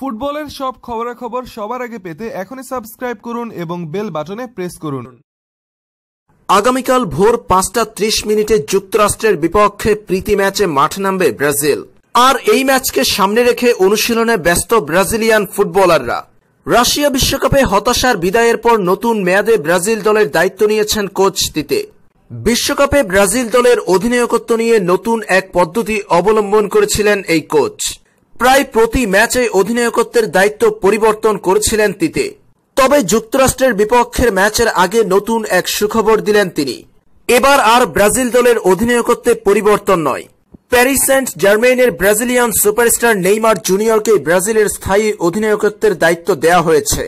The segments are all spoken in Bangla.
ফুটবলের সব খবরাখবর সবার আগে পেতে এখনই সাবস্ক্রাইব করুন এবং বেল বাটনে প্রেস করুন আগামীকাল ভোর পাঁচটা ত্রিশ মিনিটে যুক্তরাষ্ট্রের বিপক্ষে প্রীতি ম্যাচে মাঠ নামবে ব্রাজিল আর এই ম্যাচকে সামনে রেখে অনুশীলনে ব্যস্ত ব্রাজিলিয়ান ফুটবলাররা রাশিয়া বিশ্বকাপে হতাশার বিদায়ের পর নতুন মেয়াদে ব্রাজিল দলের দায়িত্ব নিয়েছেন কোচ দিতে বিশ্বকাপে ব্রাজিল দলের অধিনায়কত্ব নিয়ে নতুন এক পদ্ধতি অবলম্বন করেছিলেন এই কোচ প্রায় প্রতি ম্যাচে অধিনায়কত্বের দায়িত্ব পরিবর্তন করেছিলেন তিতে তবে যুক্তরাষ্ট্রের বিপক্ষের ম্যাচের আগে নতুন এক সুখবর দিলেন তিনি এবার আর ব্রাজিল দলের অধিনায়কত্বে পরিবর্তন নয় প্যারিস সেন্ট জার্মেইনের ব্রাজিলিয়ান সুপারস্টার নেইমার জুনিয়রকে ব্রাজিলের স্থায়ী অধিনায়কত্বের দায়িত্ব দেয়া হয়েছে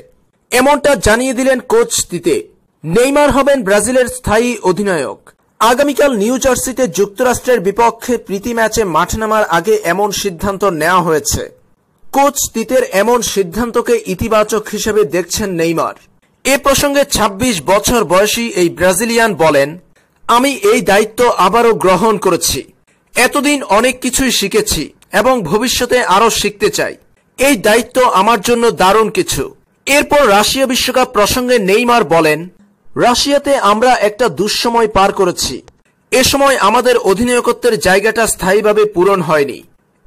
এমনটা জানিয়ে দিলেন কোচ তিতে নেইমার হবেন ব্রাজিলের স্থায়ী অধিনায়ক আগামীকাল নিউ জার্সিতে যুক্তরাষ্ট্রের বিপক্ষে প্রীতি ম্যাচে মাঠে নামার আগে এমন সিদ্ধান্ত নেওয়া হয়েছে কোচ তিতের এমন সিদ্ধান্তকে ইতিবাচক হিসেবে দেখছেন নেইমার এ প্রসঙ্গে ২৬ বছর বয়সী এই ব্রাজিলিয়ান বলেন আমি এই দায়িত্ব আবারও গ্রহণ করেছি এতদিন অনেক কিছুই শিখেছি এবং ভবিষ্যতে আরও শিখতে চাই এই দায়িত্ব আমার জন্য দারুণ কিছু এরপর রাশিয়া বিশ্বকাপ প্রসঙ্গে নেইমার বলেন রাশিয়াতে আমরা একটা দুঃসময় পার করেছি এ সময় আমাদের অধিনায়কত্বের জায়গাটা স্থায়ীভাবে পূরণ হয়নি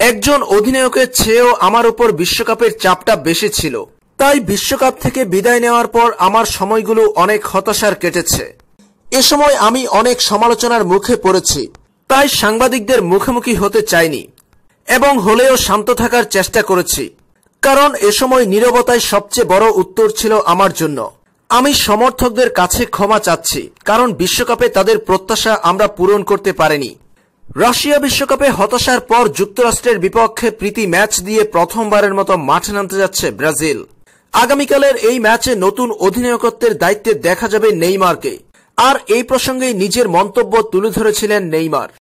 একজন অধিনায়কের চেয়েও আমার উপর বিশ্বকাপের চাপটা বেশি ছিল তাই বিশ্বকাপ থেকে বিদায় নেওয়ার পর আমার সময়গুলো অনেক হতাশার কেটেছে এ সময় আমি অনেক সমালোচনার মুখে পড়েছি তাই সাংবাদিকদের মুখোমুখি হতে চাইনি এবং হলেও শান্ত থাকার চেষ্টা করেছি কারণ এ সময় নিরবতায় সবচেয়ে বড় উত্তর ছিল আমার জন্য আমি সমর্থকদের কাছে ক্ষমা চাচ্ছি কারণ বিশ্বকাপে তাদের প্রত্যাশা আমরা পূরণ করতে পারিনি রাশিয়া বিশ্বকাপে হতাশার পর যুক্তরাষ্ট্রের বিপক্ষে প্রীতি ম্যাচ দিয়ে প্রথমবারের মতো মাঠে নামতে যাচ্ছে ব্রাজিল আগামীকালের এই ম্যাচে নতুন অধিনায়কত্বের দায়িত্বে দেখা যাবে নেইমারকে আর এই প্রসঙ্গে নিজের মন্তব্য তুলে ধরেছিলেন নেইমার